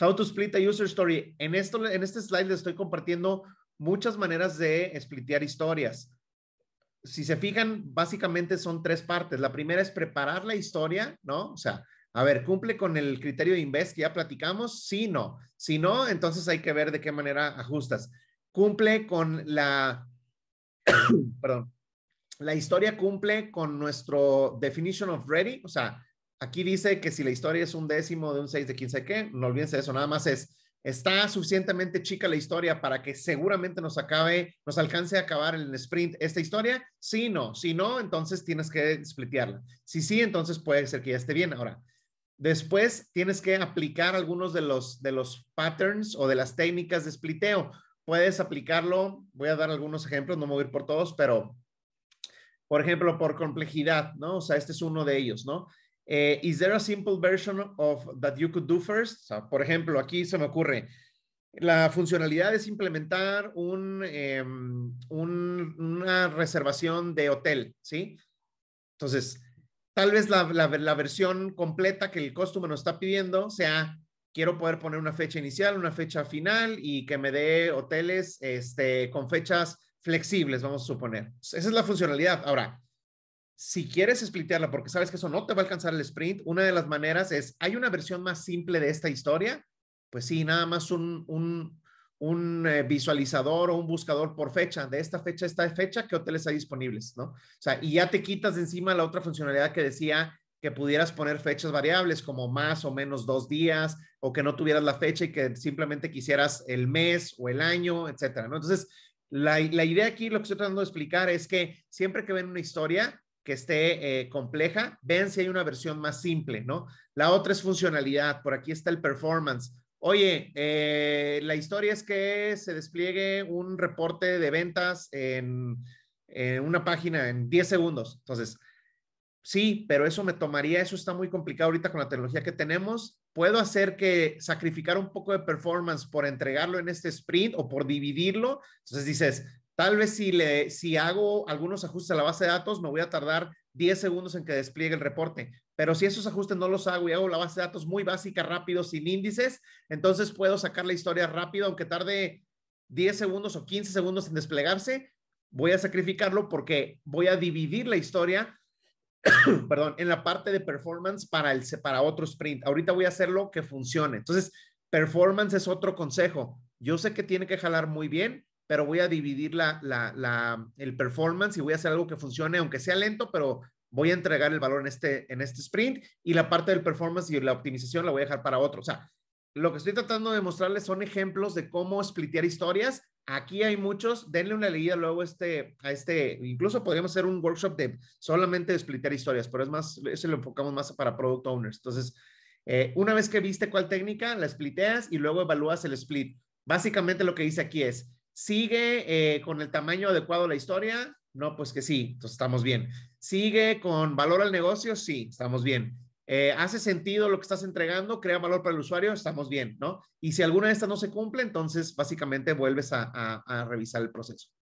How to split a user story. En, esto, en este slide les estoy compartiendo muchas maneras de splitear historias. Si se fijan, básicamente son tres partes. La primera es preparar la historia, ¿no? O sea, a ver, ¿cumple con el criterio de Invest que ya platicamos? Sí, no. Si no, entonces hay que ver de qué manera ajustas. ¿Cumple con la, perdón, la historia cumple con nuestro definition of ready? O sea, Aquí dice que si la historia es un décimo de un 6 de 15, ¿qué? No olviden eso, nada más es, está suficientemente chica la historia para que seguramente nos acabe, nos alcance a acabar en el sprint esta historia. Si sí, no, si no, entonces tienes que splitearla. Si sí, entonces puede ser que ya esté bien. Ahora, después tienes que aplicar algunos de los, de los patterns o de las técnicas de spliteo. Puedes aplicarlo, voy a dar algunos ejemplos, no me voy a ir por todos, pero por ejemplo, por complejidad, ¿no? O sea, este es uno de ellos, ¿no? Eh, is there a simple version of that you could do first? por ejemplo, aquí se me ocurre, la funcionalidad es implementar un, em, una reservación de hotel, ¿sí? Entonces, tal vez la, versión completa que el customer nos está pidiendo sea, quiero poder poner una fecha inicial, una fecha final y que me dé hoteles este, con fechas flexibles, vamos a suponer. Esa es la funcionalidad. Ahora, si quieres splitearla porque sabes que eso no te va a alcanzar el sprint, una de las maneras es, ¿hay una versión más simple de esta historia? Pues sí, nada más un, un, eh, visualizador o un buscador por fecha, de esta fecha a esta fecha, ¿qué hoteles hay disponibles? ¿no? O sea, y ya te quitas de encima la otra funcionalidad que decía que pudieras poner fechas variables como más o menos dos días o que no tuvieras la fecha y que simplemente quisieras el mes o el año, etcétera, ¿no? Entonces, la, la idea aquí, lo que estoy tratando de explicar es que siempre que ven una historia, que esté eh, compleja, ven si hay una versión más simple, ¿no? La otra es funcionalidad, por aquí está el performance. Oye, eh, la historia es que se despliegue un reporte de ventas en, en una página en 10 segundos. Entonces, sí, pero eso me tomaría, eso está muy complicado ahorita con la tecnología que tenemos. Puedo hacer que sacrificar un poco de performance por entregarlo en este sprint o por dividirlo. Entonces dices, Tal vez si, le, si hago algunos ajustes a la base de datos, me voy a tardar 10 segundos en que despliegue el reporte. Pero si esos ajustes no los hago y hago la base de datos muy básica, rápido, sin índices, entonces puedo sacar la historia rápido, aunque tarde 10 segundos o 15 segundos en desplegarse, voy a sacrificarlo porque voy a dividir la historia, perdón, en la parte de performance para, el, para otro sprint. Ahorita voy a hacerlo que funcione. Entonces, performance es otro consejo. Yo sé que tiene que jalar muy bien, pero voy a dividir la, el performance y voy a hacer algo que funcione, aunque sea lento, pero voy a entregar el valor en este, en este sprint y la parte del performance y la optimización la voy a dejar para otro. O sea, lo que estoy tratando de mostrarles son ejemplos de cómo splitear historias. Aquí hay muchos, denle una leída luego este, a este, incluso podríamos hacer un workshop de solamente de splitear historias, pero es más, eso lo enfocamos más para product owners. Entonces, eh, una vez que viste cuál técnica, la spliteas y luego evalúas el split. Básicamente lo que dice aquí es, ¿Sigue eh, con el tamaño adecuado la historia? No, pues que sí, entonces estamos bien. ¿Sigue con valor al negocio? Sí, estamos bien. Eh, ¿Hace sentido lo que estás entregando? ¿Crea valor para el usuario? Estamos bien, ¿no? Y si alguna de estas no se cumple, entonces básicamente vuelves a revisar el proceso.